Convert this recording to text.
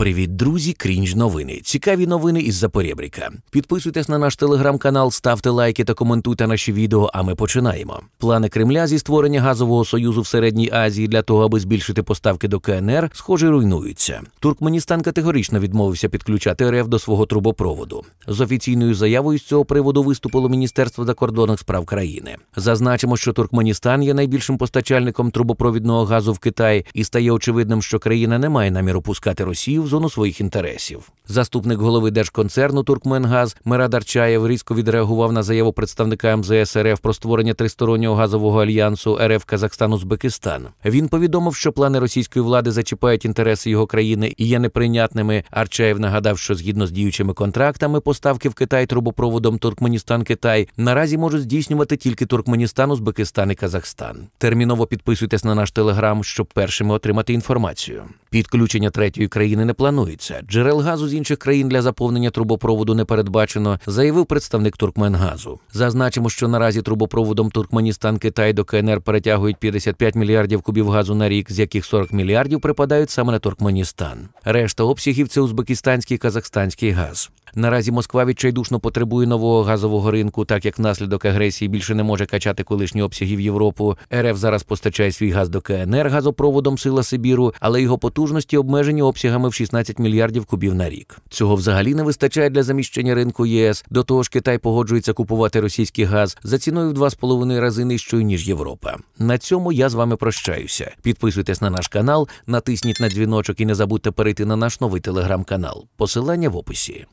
Привіт, друзі! Крінж новини. Цікаві новини із Запорєбріка. Підписуйтесь на наш телеграм-канал, ставте лайки та коментуйте наші відео. А ми починаємо. Плани Кремля зі створення газового союзу в середній Азії для того, аби збільшити поставки до КНР, схоже, руйнуються. Туркменістан категорично відмовився підключати РФ до свого трубопроводу. З офіційною заявою з цього приводу виступило Міністерство закордонних справ країни. Зазначимо, що Туркменістан є найбільшим постачальником трубопровідного газу в Китай і стає очевидним, що країна не має наміру пускати Росію зону своїх інтересів. Заступник голови держконцерну Туркменгаз Мира Дарчаєв різко відреагував на заяву представника МЗС РФ про створення тристороннього газового альянсу РФ Казахстан Узбекистан. Він повідомив, що плани російської влади зачіпають інтереси його країни і є неприйнятними. Арчаєв нагадав, що згідно з діючими контрактами поставки в Китай трубопроводом Туркменістан Китай наразі можуть здійснювати тільки Туркменістан, Узбекистан і Казахстан. Терміново підписуйтесь на наш телеграм, щоб першими отримати інформацію. Підключення третьої країни не планується. Джерел газу з інших країн для заповнення трубопроводу не передбачено, заявив представник Туркменгазу. Зазначимо, що наразі трубопроводом Туркменістан Китай до КНР перетягують 55 мільярдів кубів газу на рік, з яких 40 мільярдів припадають саме на Туркменістан. Решта обсягів це узбекистанський і казахстанський газ. Наразі Москва відчайдушно потребує нового газового ринку, так як внаслідок агресії більше не може качати колишні обсяги в Європу. РФ зараз постачає свій газ до КНР газопроводом Сила Сибіру, але його потужності обмежені обсягами в 16 16 мільярдів кубів на рік. Цього взагалі не вистачає для заміщення ринку ЄС. До того ж, Китай погоджується купувати російський газ за ціною в 2,5 рази нижчою ніж Європа. На цьому я з вами прощаюся. Підписуйтесь на наш канал, натисніть на дзвіночок і не забудьте перейти на наш новий телеграм-канал. Посилання в описі.